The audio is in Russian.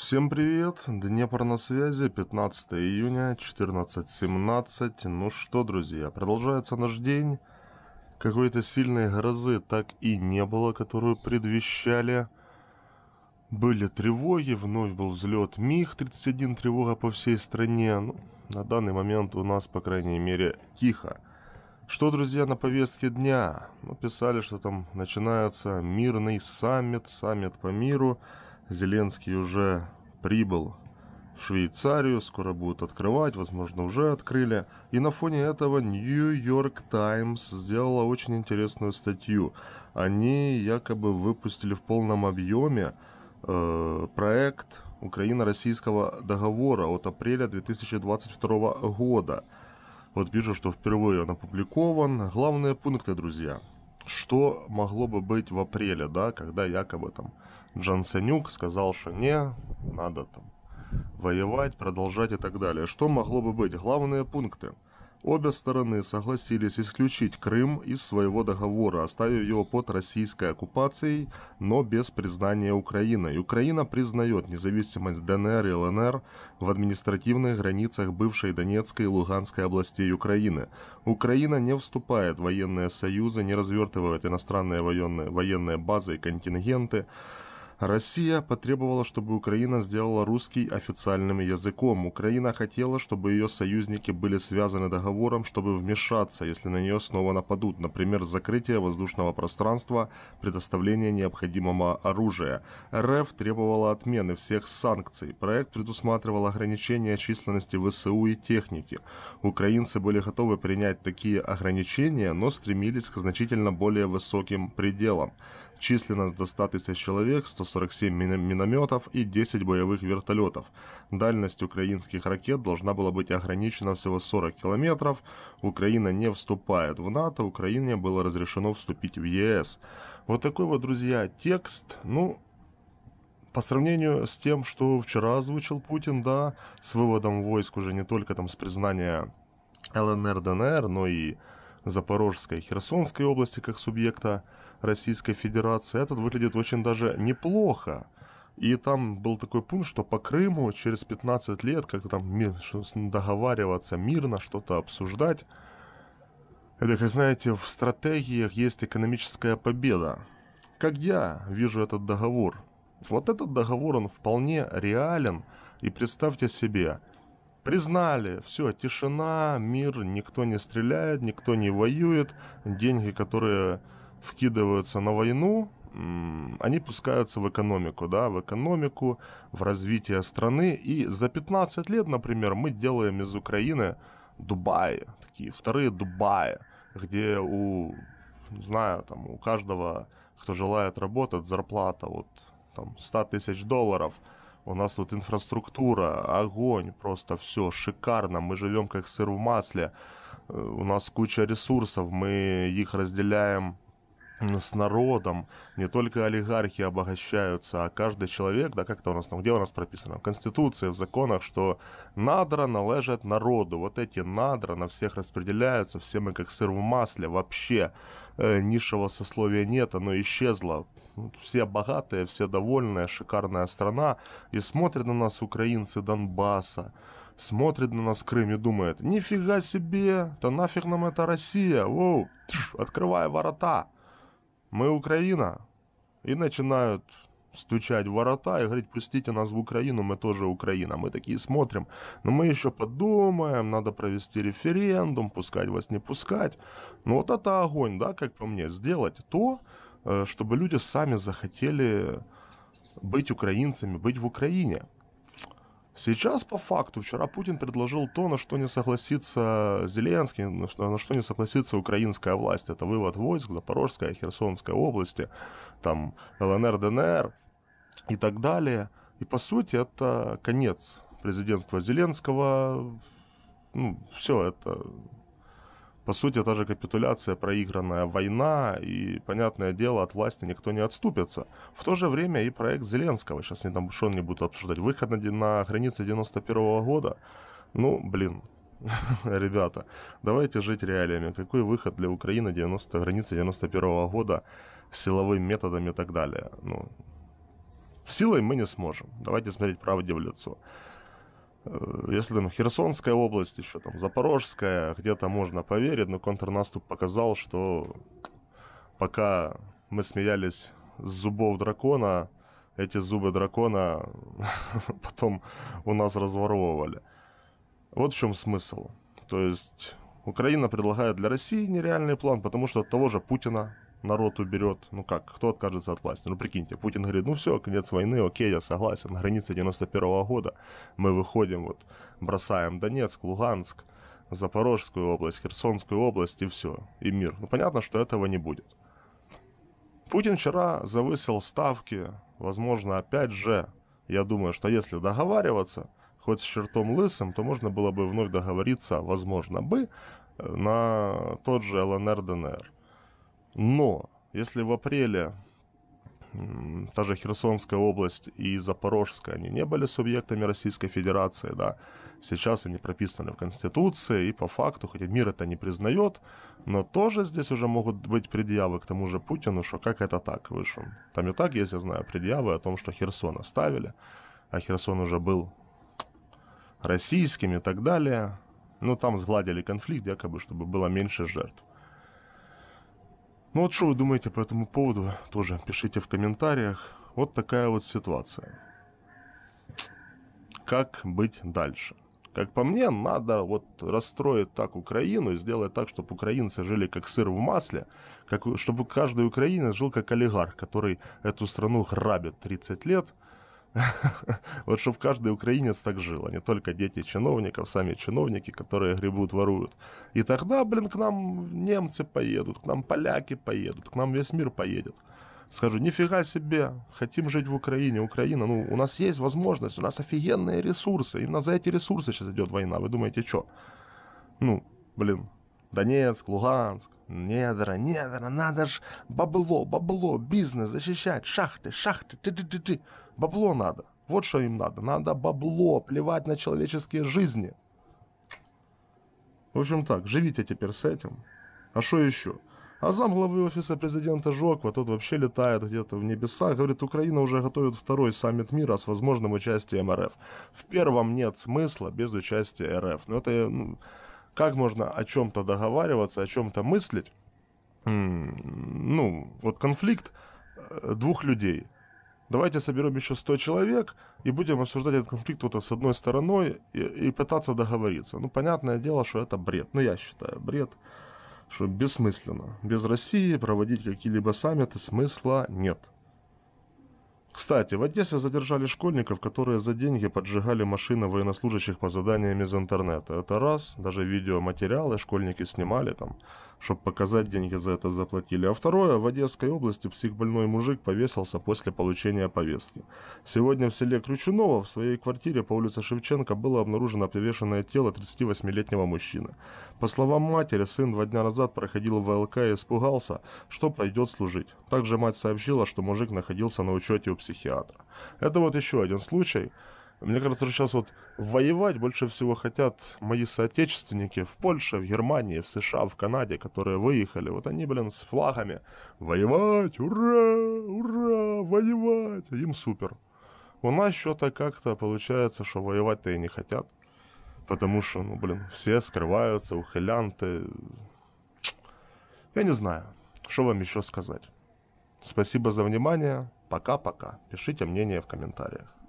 Всем привет! Днепр на связи, 15 июня, 14.17. Ну что, друзья, продолжается наш день. Какой-то сильной грозы так и не было, которую предвещали. Были тревоги, вновь был взлет МиГ-31, тревога по всей стране. Ну, на данный момент у нас, по крайней мере, тихо. Что, друзья, на повестке дня? Ну, писали, что там начинается мирный саммит, саммит по миру. Зеленский уже прибыл в Швейцарию, скоро будут открывать, возможно, уже открыли. И на фоне этого Нью-Йорк Таймс сделала очень интересную статью. Они якобы выпустили в полном объеме э, проект Украино-Российского договора от апреля 2022 года. Вот пишут, что впервые он опубликован. Главные пункты, друзья. Что могло бы быть в апреле, да, когда якобы там Джансенюк сказал, что не, надо там воевать, продолжать и так далее. Что могло бы быть? Главные пункты. Обе стороны согласились исключить Крым из своего договора, оставив его под российской оккупацией, но без признания Украины. Украина признает независимость ДНР и ЛНР в административных границах бывшей Донецкой и Луганской областей Украины. Украина не вступает в военные союзы, не развертывает иностранные военные, военные базы и контингенты. Россия потребовала, чтобы Украина сделала русский официальным языком. Украина хотела, чтобы ее союзники были связаны договором, чтобы вмешаться, если на нее снова нападут. Например, закрытие воздушного пространства, предоставление необходимого оружия. РФ требовала отмены всех санкций. Проект предусматривал ограничение численности ВСУ и техники. Украинцы были готовы принять такие ограничения, но стремились к значительно более высоким пределам численность до 100 тысяч человек, 147 минометов и 10 боевых вертолетов. Дальность украинских ракет должна была быть ограничена всего 40 километров. Украина не вступает в НАТО, Украине было разрешено вступить в ЕС. Вот такой вот, друзья, текст. Ну, по сравнению с тем, что вчера озвучил Путин, да, с выводом войск уже не только там с признания ЛНР, ДНР, но и Запорожской и Херсонской области как субъекта Российской Федерации, этот выглядит очень даже неплохо. И там был такой пункт, что по Крыму через 15 лет как-то там мир, договариваться мирно, что-то обсуждать. Это, как знаете, в стратегиях есть экономическая победа. Как я вижу этот договор? Вот этот договор, он вполне реален. И представьте себе, признали, все, тишина, мир, никто не стреляет, никто не воюет, деньги, которые вкидываются на войну, они пускаются в экономику, да, в экономику, в развитие страны. И за 15 лет, например, мы делаем из Украины Дубаи, такие вторые Дубаи, где у, не знаю, там, у каждого, кто желает работать, зарплата вот там 100 тысяч долларов. У нас тут инфраструктура, огонь, просто все шикарно. Мы живем как сыр в масле. Э, у нас куча ресурсов, мы их разделяем с народом, не только олигархи обогащаются, а каждый человек, да как-то у нас там, где у нас прописано, в Конституции, в законах, что надра належат народу, вот эти надра на всех распределяются, все мы как сыр в масле, вообще э, низшего сословия нет, оно исчезло, все богатые, все довольные, шикарная страна, и смотрят на нас украинцы Донбасса, смотрит на нас Крым и думает, нифига себе, то нафиг нам это Россия, воу, открывай ворота мы Украина. И начинают стучать в ворота и говорить, пустите нас в Украину, мы тоже Украина. Мы такие смотрим, но «Ну, мы еще подумаем, надо провести референдум, пускать вас, не пускать. Ну вот это огонь, да, как по мне, сделать то, э, чтобы люди сами захотели быть украинцами, быть в Украине. Сейчас по факту вчера Путин предложил то, на что не согласится Зеленский, на что, на что не согласится украинская власть. Это вывод войск Запорожской, Херсонской области, там ЛНР, ДНР и так далее. И по сути это конец президентства Зеленского. Ну, все это по сути, та же капитуляция, проигранная война, и, понятное дело, от власти никто не отступится. В то же время и проект Зеленского, сейчас не там что они будут обсуждать, выход на, на границы 91 года. Ну, блин, ребята, давайте жить реалиями. Какой выход для Украины 90, границы 91 года силовыми методами и так далее? Ну, силой мы не сможем. Давайте смотреть правде в лицо. Э, если там Херсонская область, еще там Запорожская, где-то можно поверить, но контрнаступ показал, что пока мы смеялись с зубов дракона, эти зубы дракона потом у нас разворовывали. Вот в чем смысл. То есть Украина предлагает для России нереальный план, потому что от того же Путина народ уберет, ну как, кто откажется от власти? Ну прикиньте, Путин говорит, ну все, конец войны, окей, я согласен, граница 91 -го года, мы выходим, вот, бросаем Донецк, Луганск, Запорожскую область, Херсонскую область и все, и мир. Ну понятно, что этого не будет. Путин вчера завысил ставки, возможно, опять же, я думаю, что если договариваться, хоть с чертом лысым, то можно было бы вновь договориться, возможно бы, э, на тот же ЛНР-ДНР. Но если в апреле та же Херсонская область и Запорожская, они не были субъектами Российской Федерации, да, сейчас они прописаны в Конституции, и по факту, хотя мир это не признает, но тоже здесь уже могут быть предъявы к тому же Путину, что как это так вышло. Там и так есть, я знаю, предъявы о том, что Херсон оставили, а Херсон уже был российским и так далее. Ну, там сгладили конфликт, якобы, чтобы было меньше жертв. Ну вот что вы думаете по этому поводу, тоже пишите в комментариях. Вот такая вот ситуация. Как быть дальше? Как по мне, надо вот расстроить так Украину и сделать так, чтобы украинцы жили как сыр в масле, как, чтобы каждый украинец жил как олигарх, который эту страну грабит 30 лет, Вот чтобы каждый украинец так жил, а не только дети чиновников, сами чиновники, которые гребут, воруют. И тогда, блин, к нам немцы поедут, к нам поляки поедут, к нам весь мир поедет. Скажу, нифига себе, хотим жить в Украине, Украина, ну, у нас есть возможность, у нас офигенные ресурсы, именно за эти ресурсы сейчас идет война, вы думаете, что? Ну, блин, Донецк, Луганск, недра, недра, надо ж бабло, бабло, бизнес защищать, шахты, шахты, ты-ты-ты-ты. Бабло надо. Вот что им надо. Надо бабло, плевать на человеческие жизни. В общем так, живите теперь с этим. А что еще? А зам главы офиса президента Жоква, тот вообще летает где-то в небесах, говорит, Украина уже готовит второй саммит мира с возможным участием РФ. В первом нет смысла без участия РФ. Но ну, это, ну, как можно о чем-то договариваться, о чем-то мыслить? Ну, вот конфликт э, двух людей – давайте соберем еще 100 человек и будем обсуждать этот конфликт вот с одной стороной и, и пытаться договориться. Ну, понятное дело, что это бред. Ну, я считаю, бред, что бессмысленно. Без России проводить какие-либо саммиты смысла нет. Кстати, в Одессе задержали школьников, которые за деньги поджигали машины военнослужащих по заданиям из интернета. Это раз, даже видеоматериалы школьники снимали там чтобы показать, деньги за это заплатили. А второе, в Одесской области психбольной мужик повесился после получения повестки. Сегодня в селе Крючунова в своей квартире по улице Шевченко было обнаружено повешенное тело 38-летнего мужчины. По словам матери, сын два дня назад проходил в ВЛК и испугался, что пойдет служить. Также мать сообщила, что мужик находился на учете у психиатра. Это вот еще один случай, мне кажется, что сейчас вот воевать больше всего хотят мои соотечественники в Польше, в Германии, в США, в Канаде, которые выехали. Вот они, блин, с флагами. Воевать, ура, ура, воевать. Им супер. У нас что-то как-то получается, что воевать-то и не хотят. Потому что, ну, блин, все скрываются, ухилянты. Я не знаю, что вам еще сказать. Спасибо за внимание. Пока-пока. Пишите мнение в комментариях.